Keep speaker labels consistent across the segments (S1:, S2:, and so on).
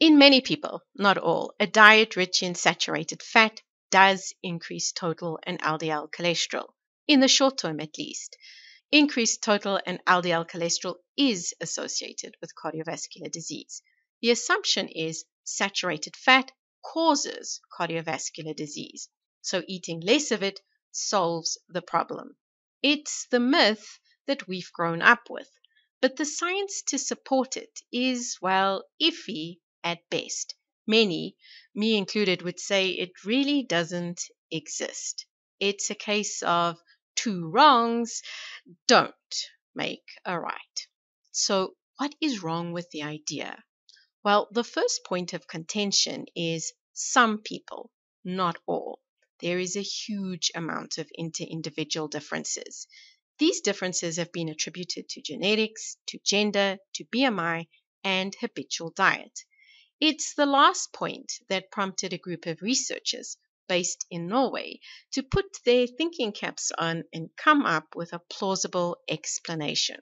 S1: In many people, not all, a diet rich in saturated fat does increase total and LDL cholesterol, in the short term at least. Increased total and LDL cholesterol is associated with cardiovascular disease. The assumption is saturated fat causes cardiovascular disease, so eating less of it solves the problem. It's the myth that we've grown up with, but the science to support it is, well, iffy at best. Many, me included, would say it really doesn't exist. It's a case of two wrongs don't make a right. So, what is wrong with the idea? Well, the first point of contention is some people, not all. There is a huge amount of inter individual differences. These differences have been attributed to genetics, to gender, to BMI, and habitual diet. It's the last point that prompted a group of researchers based in Norway to put their thinking caps on and come up with a plausible explanation.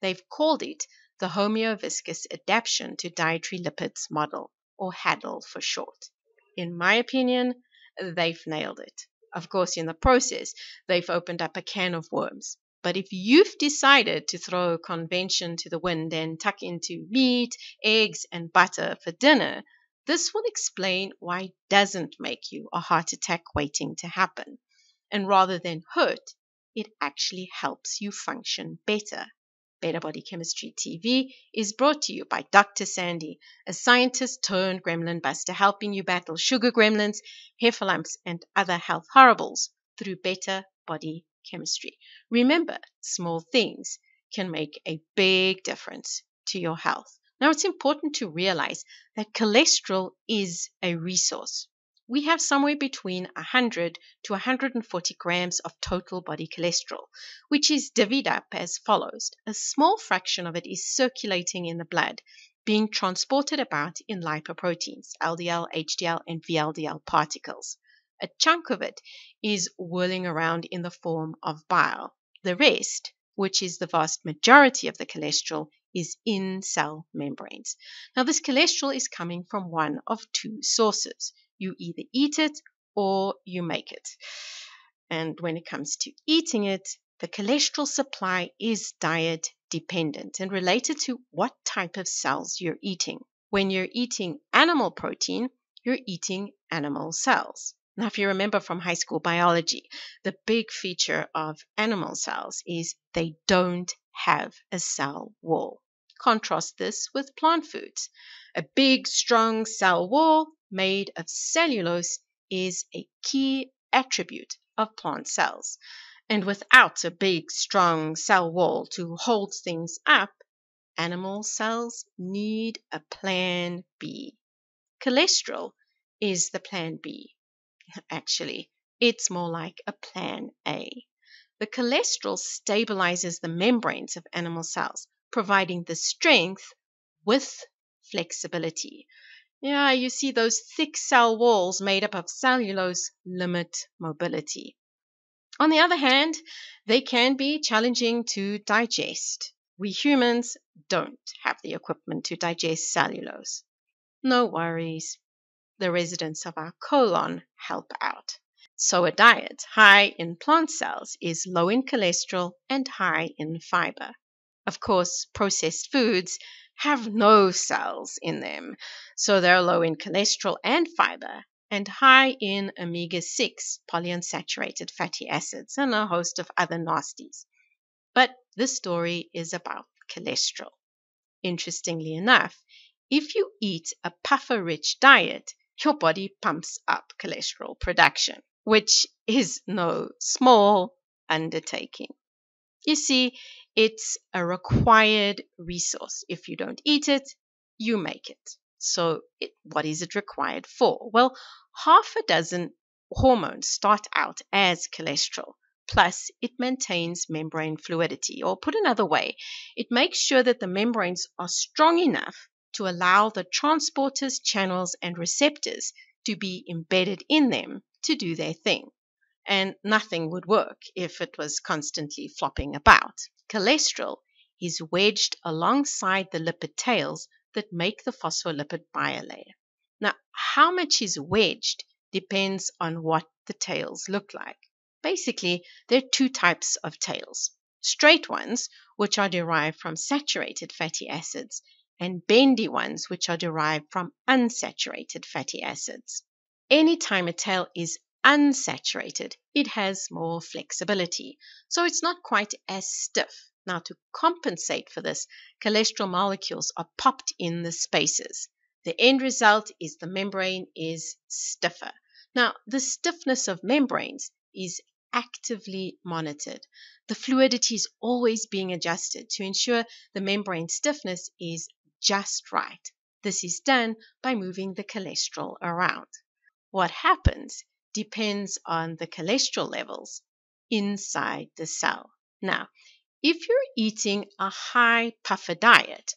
S1: They've called it the homeoviscous adaptation to dietary lipids model, or HADL for short. In my opinion, they've nailed it. Of course, in the process, they've opened up a can of worms but if you've decided to throw convention to the wind and tuck into meat, eggs, and butter for dinner, this will explain why it doesn't make you a heart attack waiting to happen. And rather than hurt, it actually helps you function better. Beta Body Chemistry TV is brought to you by Dr. Sandy, a scientist turned gremlin buster helping you battle sugar gremlins, heifer lumps, and other health horribles through better body chemistry. Remember, small things can make a big difference to your health. Now, it's important to realize that cholesterol is a resource. We have somewhere between 100 to 140 grams of total body cholesterol, which is divvied up as follows. A small fraction of it is circulating in the blood, being transported about in lipoproteins, LDL, HDL, and VLDL particles. A chunk of it is whirling around in the form of bile. The rest, which is the vast majority of the cholesterol, is in cell membranes. Now, this cholesterol is coming from one of two sources. You either eat it or you make it. And when it comes to eating it, the cholesterol supply is diet dependent and related to what type of cells you're eating. When you're eating animal protein, you're eating animal cells. Now, if you remember from high school biology, the big feature of animal cells is they don't have a cell wall. Contrast this with plant foods. A big, strong cell wall made of cellulose is a key attribute of plant cells. And without a big, strong cell wall to hold things up, animal cells need a plan B. Cholesterol is the plan B actually. It's more like a plan A. The cholesterol stabilizes the membranes of animal cells, providing the strength with flexibility. Yeah, you see, those thick cell walls made up of cellulose limit mobility. On the other hand, they can be challenging to digest. We humans don't have the equipment to digest cellulose. No worries the residents of our colon help out. So, a diet high in plant cells is low in cholesterol and high in fiber. Of course, processed foods have no cells in them, so they're low in cholesterol and fiber and high in omega 6 polyunsaturated fatty acids and a host of other nasties. But this story is about cholesterol. Interestingly enough, if you eat a puffer rich diet, your body pumps up cholesterol production, which is no small undertaking. You see, it's a required resource. If you don't eat it, you make it. So, it, what is it required for? Well, half a dozen hormones start out as cholesterol. Plus, it maintains membrane fluidity, or put another way, it makes sure that the membranes are strong enough to allow the transporters, channels, and receptors to be embedded in them to do their thing. And nothing would work if it was constantly flopping about. Cholesterol is wedged alongside the lipid tails that make the phospholipid bilayer. Now, how much is wedged depends on what the tails look like. Basically, there are two types of tails straight ones, which are derived from saturated fatty acids, and bendy ones, which are derived from unsaturated fatty acids. Anytime a tail is unsaturated, it has more flexibility, so it's not quite as stiff. Now, to compensate for this, cholesterol molecules are popped in the spaces. The end result is the membrane is stiffer. Now, the stiffness of membranes is actively monitored. The fluidity is always being adjusted to ensure the membrane stiffness is just right. This is done by moving the cholesterol around. What happens depends on the cholesterol levels inside the cell. Now, if you're eating a high puffer diet,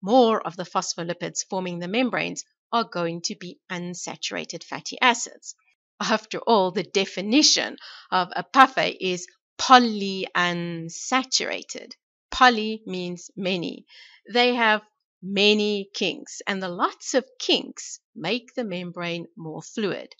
S1: more of the phospholipids forming the membranes are going to be unsaturated fatty acids. After all, the definition of a puffer is polyunsaturated. Poly means many. They have many kinks, and the lots of kinks make the membrane more fluid.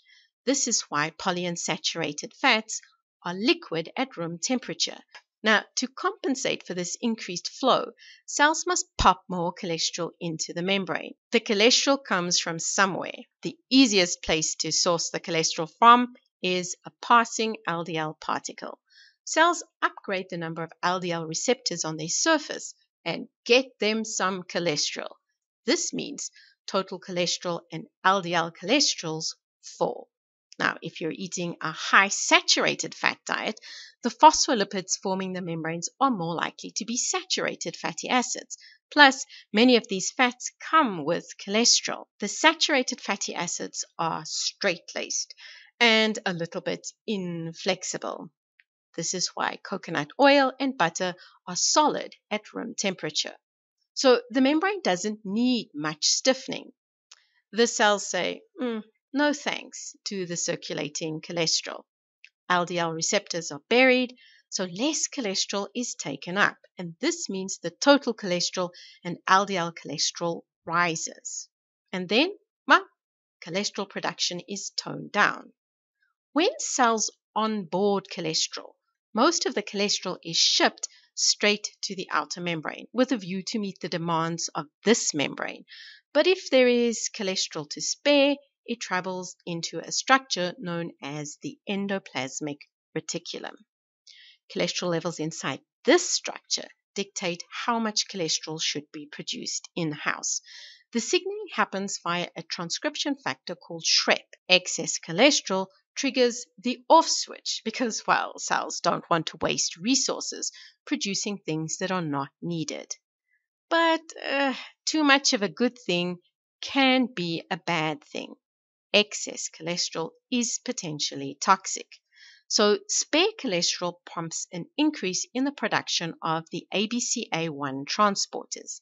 S1: This is why polyunsaturated fats are liquid at room temperature. Now, to compensate for this increased flow, cells must pop more cholesterol into the membrane. The cholesterol comes from somewhere. The easiest place to source the cholesterol from is a passing LDL particle. Cells upgrade the number of LDL receptors on their surface and get them some cholesterol. This means total cholesterol and LDL cholesterols fall. Now, if you're eating a high saturated fat diet, the phospholipids forming the membranes are more likely to be saturated fatty acids. Plus, many of these fats come with cholesterol. The saturated fatty acids are straight laced and a little bit inflexible. This is why coconut oil and butter are solid at room temperature. So the membrane doesn't need much stiffening. The cells say, mm, no thanks to the circulating cholesterol. LDL receptors are buried, so less cholesterol is taken up, and this means the total cholesterol and LDL cholesterol rises. And then, well, cholesterol production is toned down. When cells onboard cholesterol, most of the cholesterol is shipped straight to the outer membrane with a view to meet the demands of this membrane. But if there is cholesterol to spare, it travels into a structure known as the endoplasmic reticulum. Cholesterol levels inside this structure dictate how much cholesterol should be produced in-house. The signaling happens via a transcription factor called SHREP. Excess cholesterol triggers the off switch because, well, cells don't want to waste resources producing things that are not needed. But uh, too much of a good thing can be a bad thing. Excess cholesterol is potentially toxic. So, spare cholesterol prompts an increase in the production of the ABCA1 transporters.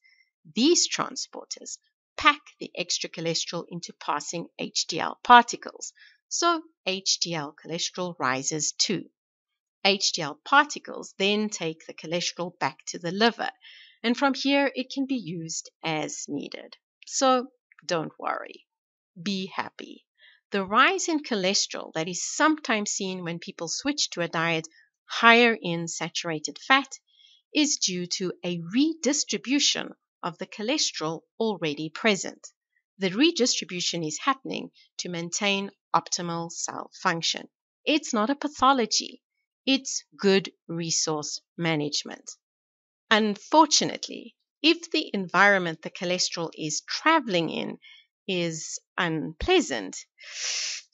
S1: These transporters pack the extra cholesterol into passing HDL particles, so HDL cholesterol rises too. HDL particles then take the cholesterol back to the liver, and from here it can be used as needed. So don't worry. Be happy. The rise in cholesterol that is sometimes seen when people switch to a diet higher in saturated fat is due to a redistribution of the cholesterol already present. The redistribution is happening to maintain optimal cell function. It's not a pathology, it's good resource management. Unfortunately, if the environment the cholesterol is traveling in is unpleasant,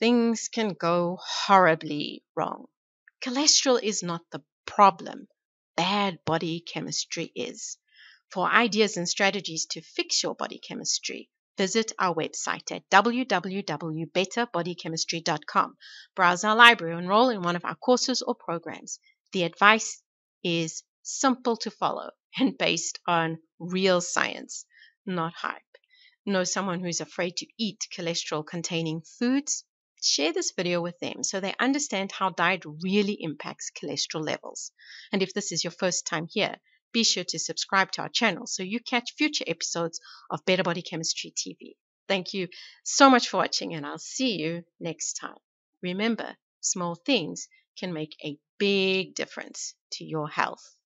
S1: things can go horribly wrong. Cholesterol is not the problem, bad body chemistry is. For ideas and strategies to fix your body chemistry, visit our website at www.betterbodychemistry.com. Browse our library, enroll in one of our courses or programs. The advice is simple to follow and based on real science, not hype. Know someone who's afraid to eat cholesterol containing foods? Share this video with them so they understand how diet really impacts cholesterol levels. And if this is your first time here, be sure to subscribe to our channel so you catch future episodes of Better Body Chemistry TV. Thank you so much for watching, and I'll see you next time. Remember, small things can make a big difference to your health.